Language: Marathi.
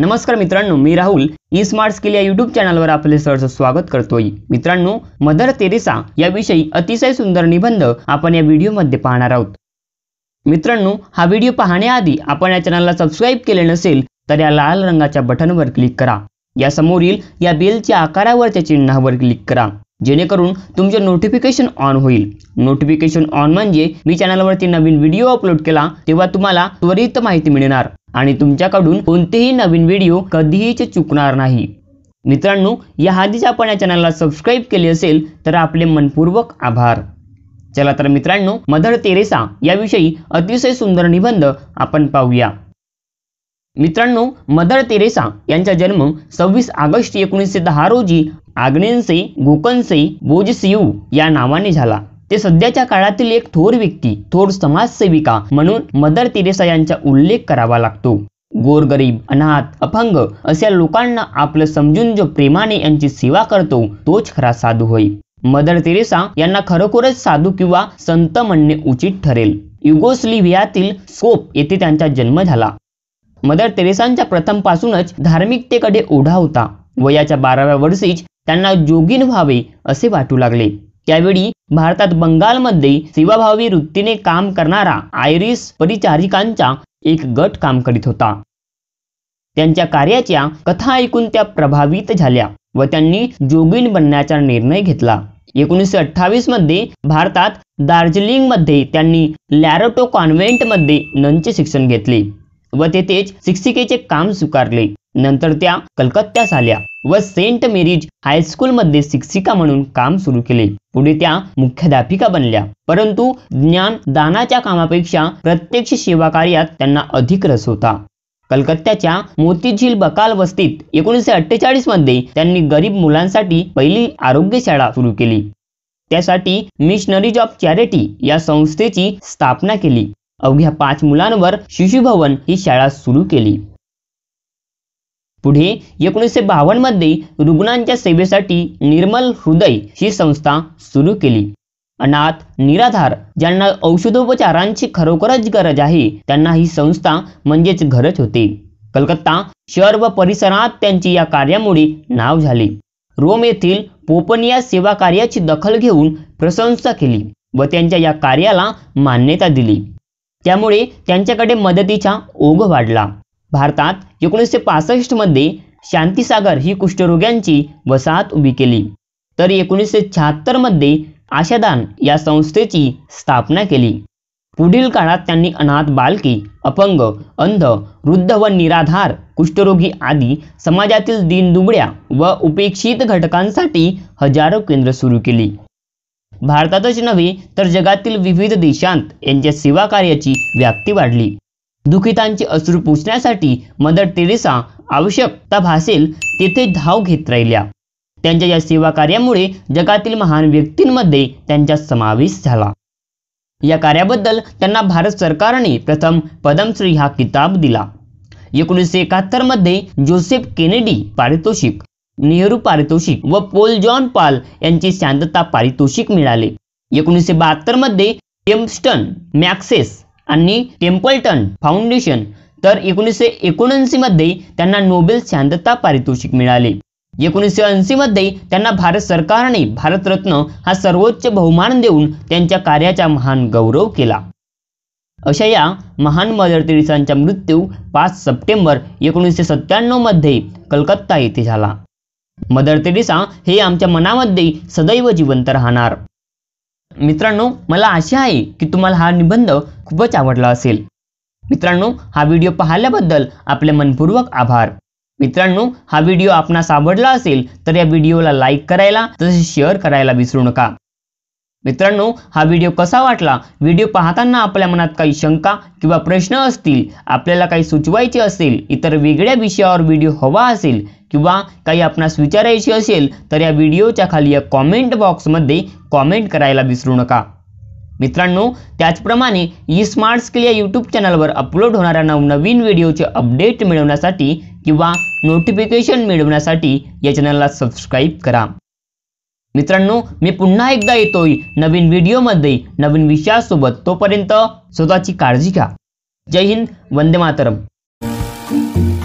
नमस्कार मित्रांनो मी राहुल ई स्मार्ट स्किल या युट्यूब चॅनलवर आपले सहर्ष स्वागत करतोय मित्रांनो मदर तेरेसा याविषयी अतिशय सुंदर निबंध आपण या व्हिडिओमध्ये पाहणार आहोत मित्रांनो हा व्हिडिओ पाहण्याआधी आपण या चॅनलला सबस्क्राईब केले नसेल तर या लाल रंगाच्या बटनवर क्लिक करा या समोरील या बेलच्या आकारावरच्या चिन्हावर क्लिक करा जेणेकरून तुमचे नोटिफिकेशन ऑन होईल नोटिफिकेशन ऑन म्हणजे मी चॅनलवरती नवीन व्हिडिओ अपलोड केला तेव्हा तुम्हाला त्वरित माहिती मिळणार आणि तुमच्याकडून कोणतेही नवीन व्हिडिओ कधीहीच चुकणार नाही मित्रांनो या आधीच आपण या चॅनलला सबस्क्राईब केले असेल तर आपले मनपूर्वक आभार चला तर मित्रांनो मदर तेरेसा याविषयी अतिशय सुंदर निबंध आपण पाहूया मित्रांनो मदर तेरेसा यांचा जन्म सव्वीस ऑगस्ट एकोणीसशे दहा रोजी आग्नेनसे गोकनसे बोजसियू या नावाने झाला ते सध्याच्या काळातील एक थोर व्यक्ती थोर समाजसेविका म्हणून मदर तेरेसा यांचा उल्लेख करावा लागतो गोरगरीब अनाथ अपंग अशा लोकांना आपलं समजून जो प्रेमाने यांची सेवा करतो तोच खरा साधू होय मदर तेरेसा यांना खरोखरच साधू किंवा संत म्हणणे उचित ठरेल युगोस्लिव्हियातील सोप येथे त्यांचा जन्म झाला मदर तेरेसांच्या प्रथमपासूनच धार्मिकतेकडे ओढा होता वयाच्या बाराव्या वर्षीच त्यांना जोगीन व्हावे असे वाटू लागले त्यावेळी भारतात बंगालमध्ये सेवाभावी वृत्तीने काम करणारा आयरिस परिचारिकांचा एक गट काम करीत होता त्यांच्या कार्याच्या कथा ऐकून त्या प्रभावित झाल्या व त्यांनी जोगीन बनण्याचा निर्णय घेतला एकोणीसशे अठ्ठावीस मध्ये भारतात दार्जिलिंग मध्ये त्यांनी लॅरोटो कॉन्व्हेंटमध्ये नंचे शिक्षण घेतले व तेथेच शिक्षिकेचे काम स्वीकारले नंतर त्या कलकत्त्यास आल्या व सेंट मेरीज हायस्कूलमध्ये शिक्षिका म्हणून काम सुरू केले पुढे त्या मुख्याध्यापिका बनल्या परंतु ज्ञान दानाच्या कामापेक्षा प्रत्यक्ष सेवा कार्यात त्यांना अधिक रस होता कलकत्त्याच्या मोतीझील बकाल वस्तीत एकोणीसशे अठ्ठेचाळीस मध्ये त्यांनी गरीब मुलांसाठी पहिली आरोग्य शाळा सुरू केली त्यासाठी मिशनरीज ऑफ चॅरिटी या संस्थेची स्थापना केली अवघ्या पाच मुलांवर शिशुभवन ही शाळा सुरू केली पुढे एकोणीसशे मध्ये रुग्णांच्या सेवेसाठी निर्मल हृदय ही संस्था सुरू केली अनाथ निराधार ज्यांना औषधोपचारांची खरोखरच गरज आहे त्यांना ही संस्था म्हणजेच घरच होते कलकत्ता शहर व परिसरात त्यांची या कार्यामुळे नाव झाले रोम येथील पोपनिया सेवा कार्याची दखल घेऊन प्रशंसा केली व त्यांच्या या कार्याला मान्यता दिली त्यामुळे त्यांच्याकडे मदतीचा ओघ वाढला भारतात एकोणीसशे पासष्टमध्ये शांतीसागर ही कुष्ठरोग्यांची वसाहत उभी केली तर एकोणीसशे मध्ये आशादान या संस्थेची स्थापना केली पुढील काळात त्यांनी अनाथ बालकी अपंग अंध वृद्ध व निराधार कुष्ठरोगी आदी समाजातील दिनदुबड्या व उपेक्षित घटकांसाठी हजारो केंद्र सुरू केली भारतातच नव्हे तर जगातील विविध देशांत यांच्या सेवा कार्याची व्याप्ती वाढली दुखितांची अश्रू पुसण्यासाठी मदर टेरेसा आवश्यकता भासेल तेथे धाव घेत राहिल्या त्यांच्या या सेवा कार्यामुळे जगातील महान व्यक्तींमध्ये त्यांचा समावेश झाला या कार्याबद्दल त्यांना भारत सरकारने प्रथम पद्मश्री हा किताब दिला एकोणीसशे मध्ये जोसेफ केनेडी पारितोषिक नेहरू पारितोषिक व पोल जॉन पाल यांची शांतता पारितोषिक मिळाले एकोणीसशे मध्ये एमस्टन मॅक्सेस आणि टेम्पलटन फाउंडेशन तर एकोणीसशे मध्ये त्यांना नोबेल शांतता पारितोषिक मिळाले एकोणीसशे मध्ये त्यांना भारत सरकारने भारतरत्न हा सर्वोच्च बहुमान देऊन त्यांच्या कार्याचा महान गौरव केला अशा या महान मदर तेरेसांचा मृत्यू पाच सप्टेंबर एकोणीसशे मध्ये कलकत्ता येथे झाला मदर तेरेसा हे आमच्या मनामध्ये सदैव जिवंत राहणार मित्रांनो मला आशा आहे की तुम्हाला हा निबंध खूपच आवडला असेल मित्रांनो हा व्हिडिओ पाहिल्याबद्दल आपले मनपूर्वक आभार मित्रांनो हा व्हिडिओ आपणास आवडला असेल तर या व्हिडिओला लाईक करायला तसेच शेअर करायला विसरू नका मित्रांनो हा व्हिडिओ कसा वाटला व्हिडिओ पाहताना आपल्या मनात काही शंका किंवा प्रश्न असतील आपल्याला काही सुचवायचे असेल इतर वेगळ्या विषयावर व्हिडिओ हवा असेल किंवा काही आपणास विचारायची असेल तर या व्हिडिओच्या खाली या कॉमेंट बॉक्समध्ये कॉमेंट करायला विसरू नका मित्रांनो त्याचप्रमाणे ई स्मार्ट स्किल या यूट्यूब चॅनलवर अपलोड होणाऱ्या नवनवीन व्हिडिओचे अपडेट मिळवण्यासाठी किंवा नोटिफिकेशन मिळवण्यासाठी या चॅनलला सबस्क्राईब करा मित्रांनो मी पुन्हा एकदा येतोय नवीन व्हिडिओमध्ये नवीन विषयासोबत तोपर्यंत स्वतःची काळजी घ्या जय हिंद वंदे मातरम